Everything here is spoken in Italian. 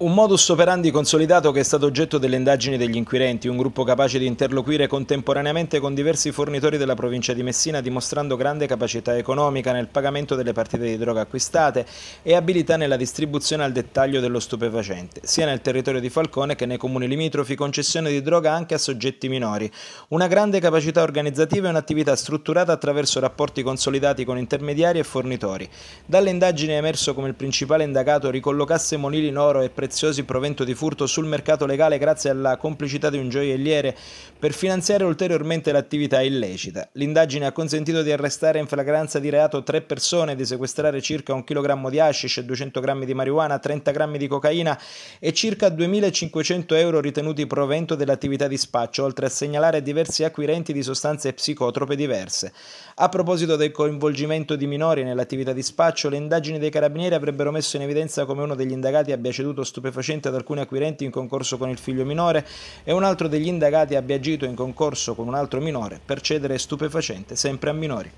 Un modus operandi consolidato che è stato oggetto delle indagini degli inquirenti, un gruppo capace di interloquire contemporaneamente con diversi fornitori della provincia di Messina, dimostrando grande capacità economica nel pagamento delle partite di droga acquistate e abilità nella distribuzione al dettaglio dello stupefacente, sia nel territorio di Falcone che nei comuni limitrofi, concessione di droga anche a soggetti minori. Una grande capacità organizzativa e un'attività strutturata attraverso rapporti consolidati con intermediari e fornitori. Dalle indagini è emerso come il principale indagato ricollocasse Molili in oro e Presidente preziosi provento di furto sul mercato legale grazie alla complicità di un gioielliere per finanziare ulteriormente l'attività illecita. L'indagine ha consentito di arrestare in flagranza di reato tre persone, di sequestrare circa un chilogrammo di hashish, 200 grammi di marijuana, 30 grammi di cocaina e circa 2.500 euro ritenuti provento dell'attività di spaccio, oltre a segnalare diversi acquirenti di sostanze psicotrope diverse. A proposito del coinvolgimento di minori nell'attività di spaccio, le indagini dei carabinieri avrebbero messo in evidenza come uno degli indagati abbia ceduto studenti stupefacente ad alcuni acquirenti in concorso con il figlio minore e un altro degli indagati abbia agito in concorso con un altro minore per cedere stupefacente sempre a minori.